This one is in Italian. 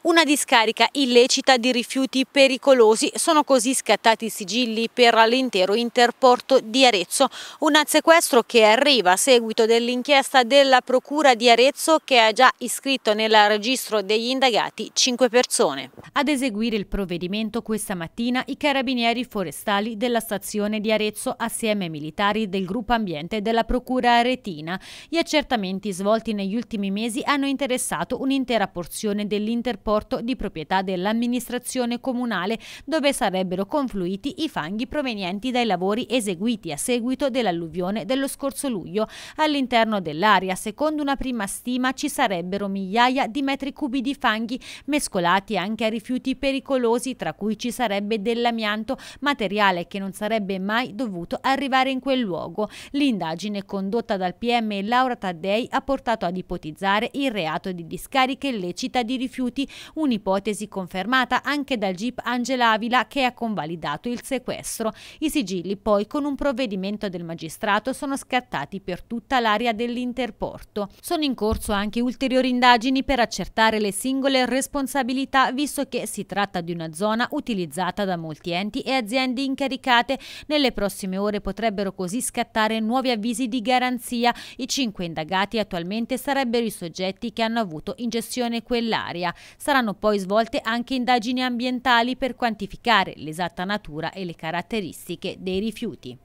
Una discarica illecita di rifiuti pericolosi. Sono così scattati i sigilli per l'intero interporto di Arezzo. Un sequestro che arriva a seguito dell'inchiesta della Procura di Arezzo che ha già iscritto nel registro degli indagati 5 persone. Ad eseguire il provvedimento questa mattina i carabinieri forestali della stazione di Arezzo assieme ai militari del gruppo ambiente della Procura aretina. Gli accertamenti svolti negli ultimi mesi hanno interessato un'intera porzione dell'interporto porto di proprietà dell'amministrazione comunale dove sarebbero confluiti i fanghi provenienti dai lavori eseguiti a seguito dell'alluvione dello scorso luglio. All'interno dell'area, secondo una prima stima, ci sarebbero migliaia di metri cubi di fanghi mescolati anche a rifiuti pericolosi tra cui ci sarebbe dell'amianto, materiale che non sarebbe mai dovuto arrivare in quel luogo. L'indagine condotta dal PM Laura Taddei ha portato ad ipotizzare il reato di discarica illecita di rifiuti un'ipotesi confermata anche dal GIP Angela Avila che ha convalidato il sequestro. I sigilli poi con un provvedimento del magistrato sono scattati per tutta l'area dell'interporto. Sono in corso anche ulteriori indagini per accertare le singole responsabilità visto che si tratta di una zona utilizzata da molti enti e aziende incaricate. Nelle prossime ore potrebbero così scattare nuovi avvisi di garanzia. I cinque indagati attualmente sarebbero i soggetti che hanno avuto in gestione quell'area. Saranno poi svolte anche indagini ambientali per quantificare l'esatta natura e le caratteristiche dei rifiuti.